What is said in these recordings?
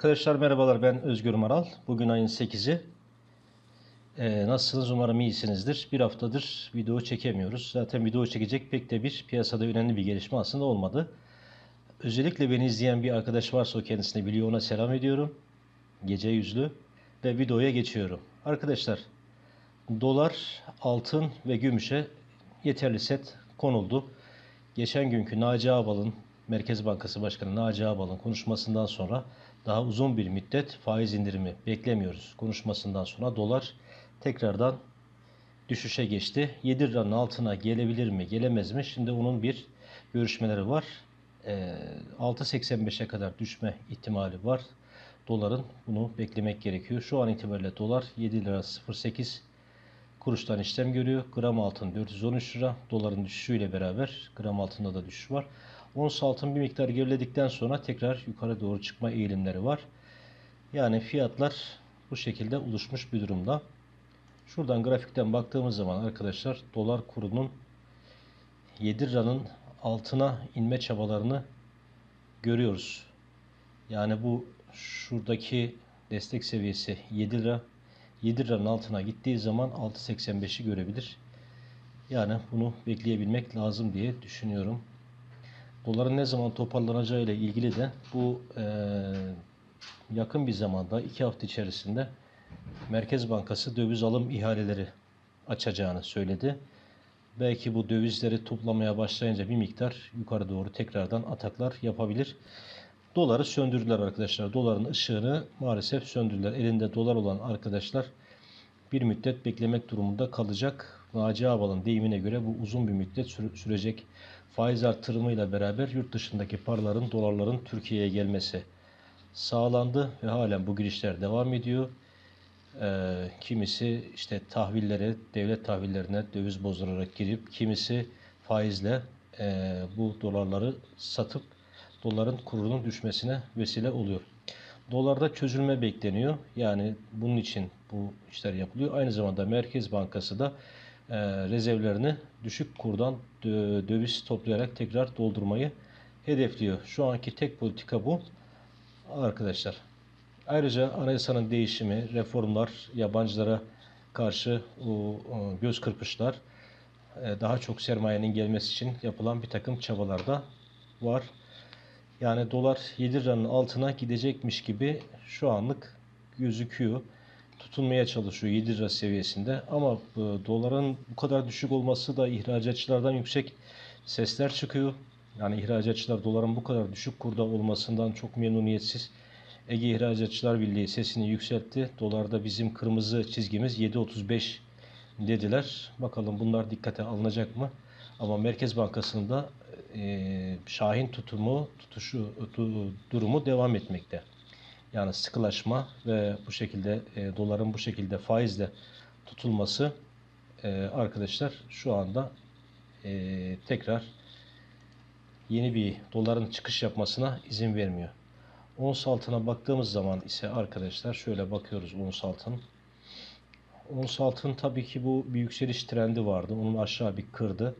Arkadaşlar merhabalar ben Özgür Maral. Bugün ayın 8'i. Ee, nasılsınız umarım iyisinizdir. Bir haftadır video çekemiyoruz. Zaten video çekecek pek de bir piyasada önemli bir gelişme aslında olmadı. Özellikle beni izleyen bir arkadaş varsa o kendisini biliyor ona selam ediyorum. Gece yüzlü ve videoya geçiyorum. Arkadaşlar dolar, altın ve gümüşe yeterli set konuldu. Geçen günkü Naci Abal'ın Merkez Bankası Başkanı Naci Abal'ın konuşmasından sonra daha uzun bir müddet faiz indirimi beklemiyoruz konuşmasından sonra dolar tekrardan düşüşe geçti. 7 liranın altına gelebilir mi gelemez mi? Şimdi onun bir görüşmeleri var. 6.85'e ee, kadar düşme ihtimali var. Doların bunu beklemek gerekiyor. Şu an itibariyle dolar 7 lira 08 kuruştan işlem görüyor. Gram altın 413 lira. Doların düşüşüyle beraber gram altında da düşüş var. Ons altın bir miktar geriledikten sonra tekrar yukarı doğru çıkma eğilimleri var. Yani fiyatlar bu şekilde oluşmuş bir durumda. Şuradan grafikten baktığımız zaman arkadaşlar dolar kurunun 7 liranın altına inme çabalarını görüyoruz. Yani bu şuradaki destek seviyesi 7 lira. 7 liranın altına gittiği zaman 6.85'i görebilir. Yani bunu bekleyebilmek lazım diye düşünüyorum. Bunların ne zaman toparlanacağı ile ilgili de bu e, yakın bir zamanda iki hafta içerisinde Merkez Bankası döviz alım ihaleleri açacağını söyledi. Belki bu dövizleri toplamaya başlayınca bir miktar yukarı doğru tekrardan ataklar yapabilir. Doları söndürdüler arkadaşlar. Doların ışığını maalesef söndürdüler. Elinde dolar olan arkadaşlar bir müddet beklemek durumunda kalacak. Naci Ağbal'ın deyimine göre bu uzun bir müddet sürecek faiz artırımıyla beraber yurt dışındaki paraların, dolarların Türkiye'ye gelmesi sağlandı ve halen bu girişler devam ediyor. E, kimisi işte tahvillere, devlet tahvillerine döviz bozdurarak girip, kimisi faizle e, bu dolarları satıp doların kurunun düşmesine vesile oluyor. Dolarda çözülme bekleniyor. Yani bunun için bu işler yapılıyor. Aynı zamanda Merkez Bankası da e, rezervlerini düşük kurdan döviz toplayarak tekrar doldurmayı hedefliyor. Şu anki tek politika bu arkadaşlar. Ayrıca anayasanın değişimi, reformlar, yabancılara karşı o göz kırpışlar, e, daha çok sermayenin gelmesi için yapılan bir takım çabalar da var. Yani dolar 7 liranın altına gidecekmiş gibi şu anlık gözüküyor tutunmaya çalışıyor 7 lira seviyesinde. Ama e, doların bu kadar düşük olması da ihracatçılardan yüksek sesler çıkıyor. Yani ihracatçılar doların bu kadar düşük kurda olmasından çok memnuniyetsiz. Ege İhracatçılar Birliği sesini yükseltti. Dolarda bizim kırmızı çizgimiz 7.35 dediler. Bakalım bunlar dikkate alınacak mı? Ama Merkez Bankası'nda e, şahin tutumu, tutuşu, tu, durumu devam etmekte yani sıkılaşma ve bu şekilde e, doların bu şekilde faizle tutulması e, arkadaşlar şu anda e, tekrar yeni bir doların çıkış yapmasına izin vermiyor. Ons altına baktığımız zaman ise arkadaşlar şöyle bakıyoruz ons altın. Ons altın tabii ki bu bir yükseliş trendi vardı. Onun aşağı bir kırdı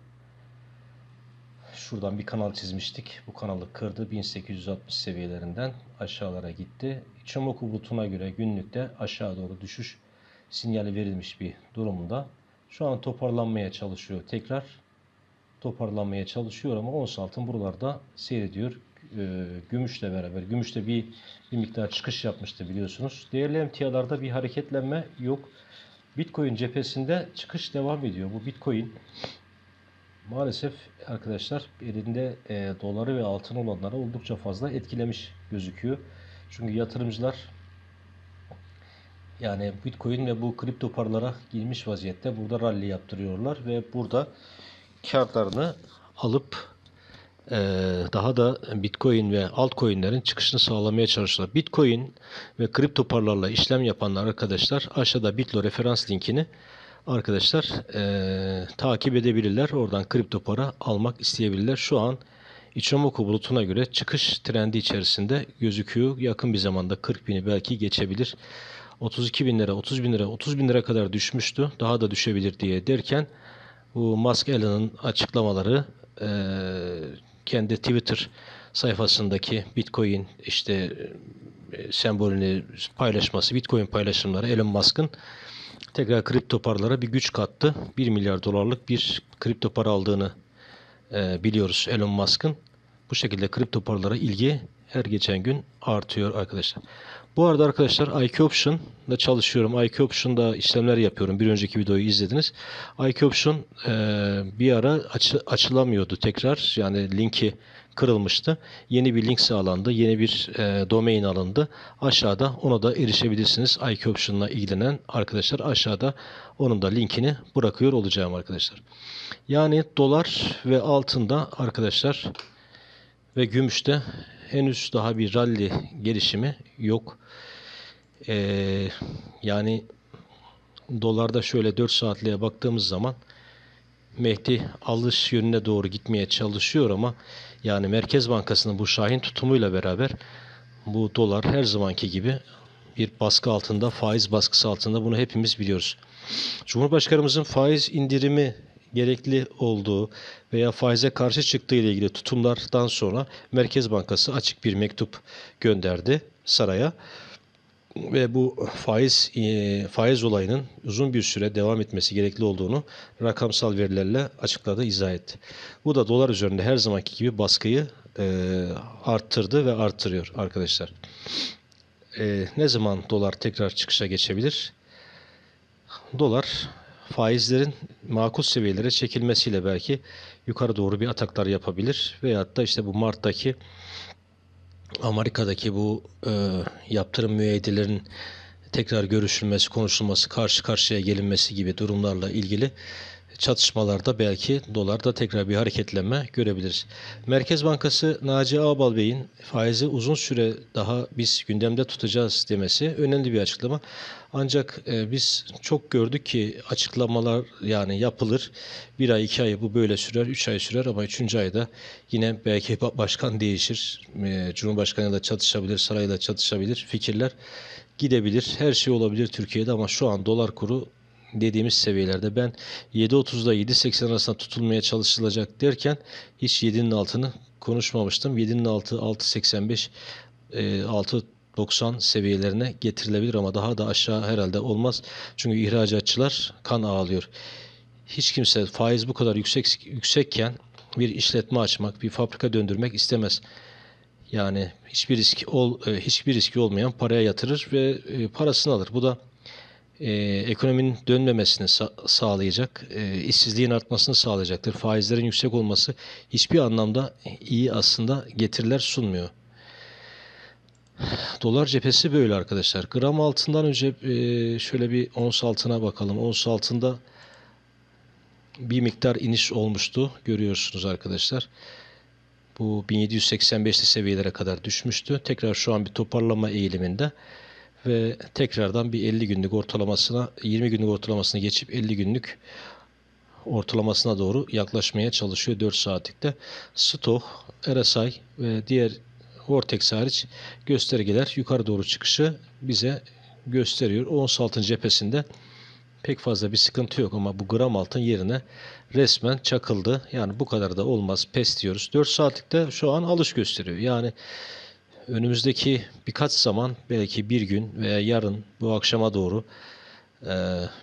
şuradan bir kanal çizmiştik. Bu kanalı kırdı. 1860 seviyelerinden aşağılara gitti. Çamlık bulutuna göre günlükte aşağı doğru düşüş sinyali verilmiş bir durumda. Şu an toparlanmaya çalışıyor. Tekrar toparlanmaya çalışıyor ama ons altın buralarda seyrediyor. Ee, Gümüşle beraber. Gümüşte bir, bir miktar çıkış yapmıştı biliyorsunuz. Değerli emtialarda bir hareketlenme yok. Bitcoin cephesinde çıkış devam ediyor. Bu Bitcoin maalesef arkadaşlar elinde e, doları ve altın olanlara oldukça fazla etkilemiş gözüküyor. Çünkü yatırımcılar yani Bitcoin ve bu kripto paralara girmiş vaziyette burada rally yaptırıyorlar ve burada karlarını alıp e, daha da Bitcoin ve altcoin'lerin çıkışını sağlamaya çalışıyorlar. Bitcoin ve kripto paralarla işlem yapanlar arkadaşlar aşağıda Bitlo referans linkini arkadaşlar e, takip edebilirler. Oradan kripto para almak isteyebilirler. Şu an İçimoku bulutuna göre çıkış trendi içerisinde gözüküyor. Yakın bir zamanda 40 bini belki geçebilir. 32 bin lira, 30 bin lira, 30 bin lira kadar düşmüştü. Daha da düşebilir diye derken bu Musk Allen'ın açıklamaları e, kendi Twitter sayfasındaki Bitcoin işte e, sembolünü paylaşması, Bitcoin paylaşımları Elon Musk'ın tekrar kripto paralara bir güç kattı. 1 milyar dolarlık bir kripto para aldığını e, biliyoruz Elon Musk'ın. Bu şekilde kripto paralara ilgi her geçen gün artıyor arkadaşlar. Bu arada arkadaşlar IQ Option'da çalışıyorum. IQ Option'da işlemler yapıyorum. Bir önceki videoyu izlediniz. IQ Option e, bir ara açı, açılamıyordu tekrar. Yani linki kırılmıştı. Yeni bir link sağlandı. Yeni bir e, domain alındı. Aşağıda ona da erişebilirsiniz. IQ Option'la ilgilenen arkadaşlar aşağıda onun da linkini bırakıyor olacağım arkadaşlar. Yani dolar ve altında arkadaşlar ve gümüşte henüz daha bir rally gelişimi yok. Ee, yani dolarda şöyle 4 saatliğe baktığımız zaman Mehdi alış yönüne doğru gitmeye çalışıyor ama yani Merkez Bankası'nın bu şahin tutumuyla beraber bu dolar her zamanki gibi bir baskı altında, faiz baskısı altında bunu hepimiz biliyoruz. Cumhurbaşkanımızın faiz indirimi gerekli olduğu veya faize karşı çıktığı ile ilgili tutumlardan sonra Merkez Bankası açık bir mektup gönderdi saraya ve bu faiz e, faiz olayının uzun bir süre devam etmesi gerekli olduğunu rakamsal verilerle açıkladı, izah etti. Bu da dolar üzerinde her zamanki gibi baskıyı e, arttırdı ve arttırıyor arkadaşlar. E, ne zaman dolar tekrar çıkışa geçebilir? Dolar faizlerin makul seviyelere çekilmesiyle belki yukarı doğru bir ataklar yapabilir veyahut da işte bu Mart'taki Amerika'daki bu e, yaptırım müeyyidelerinin tekrar görüşülmesi, konuşulması, karşı karşıya gelinmesi gibi durumlarla ilgili çatışmalarda belki dolarda tekrar bir hareketlenme görebiliriz. Merkez Bankası Naci Ağbal Bey'in faizi uzun süre daha biz gündemde tutacağız demesi önemli bir açıklama. Ancak e, biz çok gördük ki açıklamalar yani yapılır. Bir ay, iki ay bu böyle sürer, üç ay sürer ama üçüncü ayda yine belki başkan değişir. E, Cumhurbaşkanıyla çatışabilir, sarayla çatışabilir. Fikirler gidebilir. Her şey olabilir Türkiye'de ama şu an dolar kuru dediğimiz seviyelerde. Ben 7.30'da 7.80 arasında tutulmaya çalışılacak derken hiç 7'nin altını konuşmamıştım. 7'nin altı 6.85 6.90 e, seviyelerine getirilebilir ama daha da aşağı herhalde olmaz. Çünkü ihracatçılar kan ağlıyor. Hiç kimse faiz bu kadar yüksek yüksekken bir işletme açmak, bir fabrika döndürmek istemez. Yani hiçbir risk ol e, hiçbir riski olmayan paraya yatırır ve e, parasını alır. Bu da e, ekonominin dönmemesini sa- sağlayacak, e, işsizliğin artmasını sağlayacaktır. Faizlerin yüksek olması hiçbir anlamda iyi aslında getiriler sunmuyor. Dolar cephesi böyle arkadaşlar. Gram altından önce e, şöyle bir ons altına bakalım. Ons altında bir miktar iniş olmuştu. Görüyorsunuz arkadaşlar. Bu 1785'li seviyelere kadar düşmüştü. Tekrar şu an bir toparlama eğiliminde ve tekrardan bir 50 günlük ortalamasına 20 günlük ortalamasını geçip 50 günlük ortalamasına doğru yaklaşmaya çalışıyor 4 saatlikte. Stok, RSI ve diğer Vortex hariç göstergeler yukarı doğru çıkışı bize gösteriyor. Ons altın cephesinde pek fazla bir sıkıntı yok ama bu gram altın yerine resmen çakıldı. Yani bu kadar da olmaz pes diyoruz. 4 saatlikte şu an alış gösteriyor. Yani önümüzdeki birkaç zaman belki bir gün veya yarın bu akşama doğru e,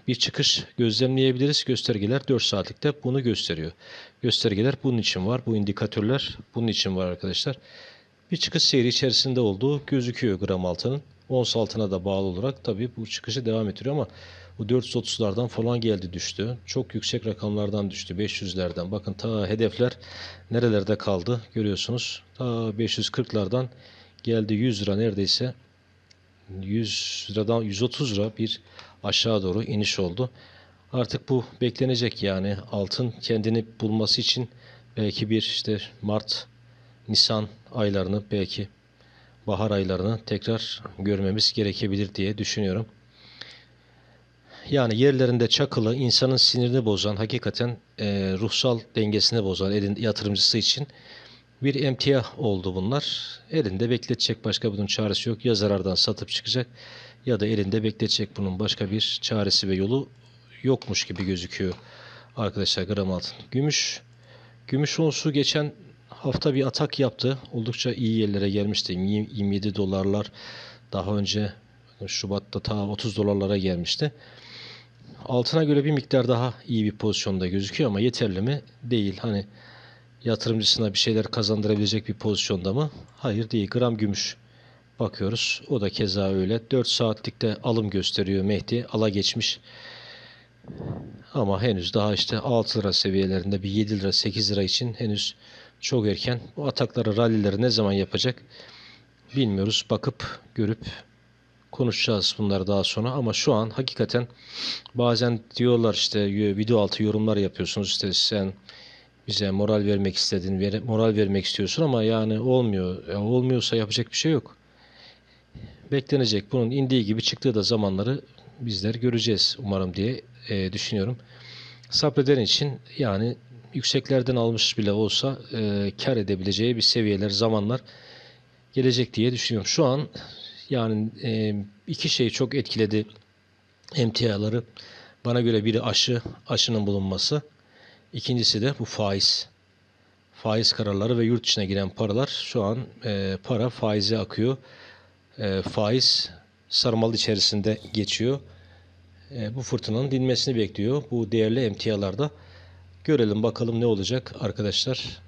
bir çıkış gözlemleyebiliriz. Göstergeler 4 saatlikte bunu gösteriyor. Göstergeler bunun için var. Bu indikatörler bunun için var arkadaşlar. Bir çıkış seyri içerisinde olduğu gözüküyor gram altının. Ons altına da bağlı olarak tabii bu çıkışı devam ettiriyor ama bu 430'lardan falan geldi düştü. Çok yüksek rakamlardan düştü. 500'lerden. Bakın ta hedefler nerelerde kaldı görüyorsunuz. Ta 540'lardan geldi 100 lira neredeyse 100 liradan 130 lira bir aşağı doğru iniş oldu. Artık bu beklenecek yani altın kendini bulması için belki bir işte Mart, Nisan aylarını belki bahar aylarını tekrar görmemiz gerekebilir diye düşünüyorum. Yani yerlerinde çakılı insanın sinirini bozan hakikaten e, ruhsal dengesini bozan elin yatırımcısı için bir emtia oldu bunlar. Elinde bekletecek başka bunun çaresi yok. Ya zarardan satıp çıkacak ya da elinde bekletecek bunun başka bir çaresi ve yolu yokmuş gibi gözüküyor arkadaşlar gram altın. Gümüş Gümüş onsu geçen hafta bir atak yaptı. Oldukça iyi yerlere gelmişti. 27 dolarlar daha önce Şubat'ta ta 30 dolarlara gelmişti. Altına göre bir miktar daha iyi bir pozisyonda gözüküyor ama yeterli mi? Değil. Hani yatırımcısına bir şeyler kazandırabilecek bir pozisyonda mı? Hayır değil. Gram gümüş bakıyoruz. O da keza öyle. 4 saatlikte alım gösteriyor Mehdi. Ala geçmiş. Ama henüz daha işte 6 lira seviyelerinde bir 7 lira 8 lira için henüz çok erken. Bu atakları rallileri ne zaman yapacak bilmiyoruz. Bakıp görüp konuşacağız bunları daha sonra ama şu an hakikaten bazen diyorlar işte video altı yorumlar yapıyorsunuz işte sen bize moral vermek istedin, moral vermek istiyorsun ama yani olmuyor. Ya e, olmuyorsa yapacak bir şey yok. Beklenecek. Bunun indiği gibi çıktığı da zamanları bizler göreceğiz umarım diye e, düşünüyorum. Sabreden için yani yükseklerden almış bile olsa e, kar edebileceği bir seviyeler, zamanlar gelecek diye düşünüyorum. Şu an yani e, iki şey çok etkiledi MTA'ları Bana göre biri aşı, aşının bulunması. İkincisi de bu faiz. Faiz kararları ve yurt dışına giren paralar şu an e, para faize akıyor. E, faiz sarmal içerisinde geçiyor. E, bu fırtınanın dinmesini bekliyor. Bu değerli emtialarda görelim bakalım ne olacak arkadaşlar.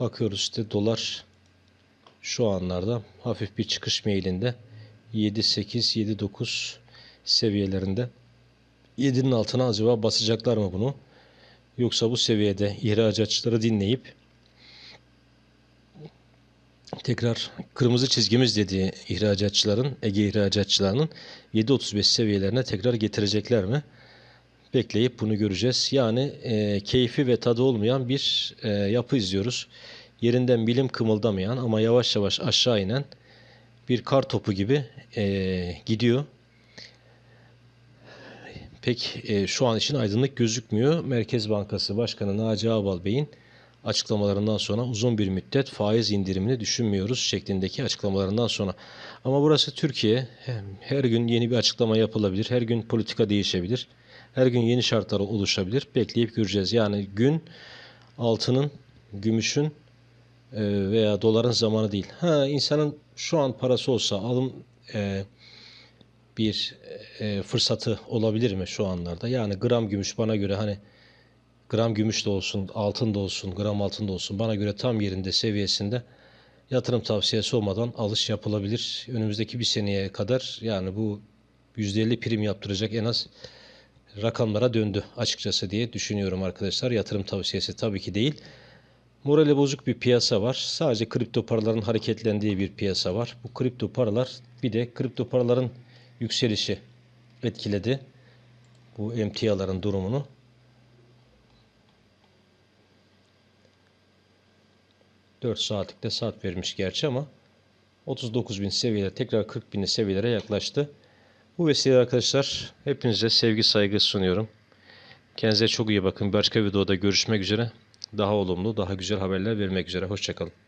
Bakıyoruz işte dolar şu anlarda hafif bir çıkış meyilinde. 7, 8, 7, 9 seviyelerinde. 7'nin altına acaba basacaklar mı bunu? Yoksa bu seviyede ihracatçıları dinleyip tekrar kırmızı çizgimiz dediği ihracatçıların, Ege ihracatçılarının 7.35 seviyelerine tekrar getirecekler mi? Bekleyip bunu göreceğiz. Yani e, keyfi ve tadı olmayan bir e, yapı izliyoruz. Yerinden bilim kımıldamayan ama yavaş yavaş aşağı inen bir kar topu gibi e, gidiyor pek e, şu an için aydınlık gözükmüyor. Merkez Bankası Başkanı Naci Ağbal Bey'in açıklamalarından sonra uzun bir müddet faiz indirimini düşünmüyoruz şeklindeki açıklamalarından sonra. Ama burası Türkiye. Her gün yeni bir açıklama yapılabilir. Her gün politika değişebilir. Her gün yeni şartlar oluşabilir. Bekleyip göreceğiz. Yani gün altının, gümüşün e, veya doların zamanı değil. Ha insanın şu an parası olsa alım e, bir e, e, fırsatı olabilir mi şu anlarda? Yani gram gümüş bana göre hani gram gümüş de olsun, altın da olsun, gram altın da olsun bana göre tam yerinde seviyesinde yatırım tavsiyesi olmadan alış yapılabilir. Önümüzdeki bir seneye kadar yani bu %50 prim yaptıracak en az rakamlara döndü açıkçası diye düşünüyorum arkadaşlar. Yatırım tavsiyesi tabii ki değil. Morali bozuk bir piyasa var. Sadece kripto paraların hareketlendiği bir piyasa var. Bu kripto paralar bir de kripto paraların yükselişi etkiledi. Bu emtiaların durumunu. Dört saatlikte saat vermiş gerçi ama 39.000 seviyede tekrar 40.000'li seviyelere yaklaştı. Bu vesileyle arkadaşlar hepinize sevgi saygı sunuyorum. Kendinize çok iyi bakın. Başka videoda görüşmek üzere. Daha olumlu, daha güzel haberler vermek üzere. Hoşçakalın.